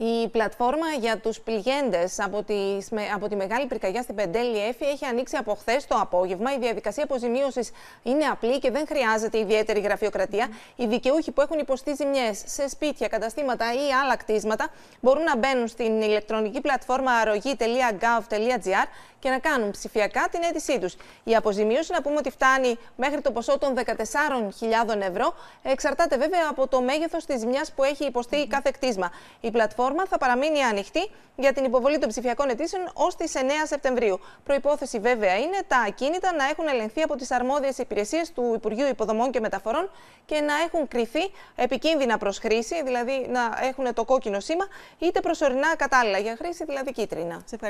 Η πλατφόρμα για τους πληγέντες από, από τη μεγάλη πυρκαγιά στην Πεντέλη Έφη έχει ανοίξει από χθες το απόγευμα. Η διαδικασία αποζημίωσης είναι απλή και δεν χρειάζεται ιδιαίτερη γραφειοκρατία. Οι δικαιούχοι που έχουν υποστεί ζημιές σε σπίτια, καταστήματα ή άλλα κτίσματα μπορούν να μπαίνουν στην ηλεκτρονική πλατφόρμα αρρωγή.gov.gr και να κάνουν ψηφιακά την αίτησή τους. Η αποζημίωση, να πούμε ότι φτάνει μέχρι το ποσό των 14.000 ευρώ, εξαρτάται βέβαια από το μέγεθος της ζημιάς που έχει υποστεί κάθε κτίσμα. Η πλατφόρμα θα παραμείνει ανοιχτή για την υποβολή των ψηφιακών αιτήσεων ως τις 9 Σεπτεμβρίου. Προπόθεση βέβαια είναι τα ακίνητα να έχουν ελεγχθεί από τις αρμόδιες υπηρεσίες του Υπουργείου Υποδομών και Μεταφορών και να έχουν κρυθεί επικίνδυνα προς χρήση, δηλαδή να έχουν το κόκκινο σήμα, είτε προσωρινά κατάλληλα για χρήση, δηλαδή κίτρινα.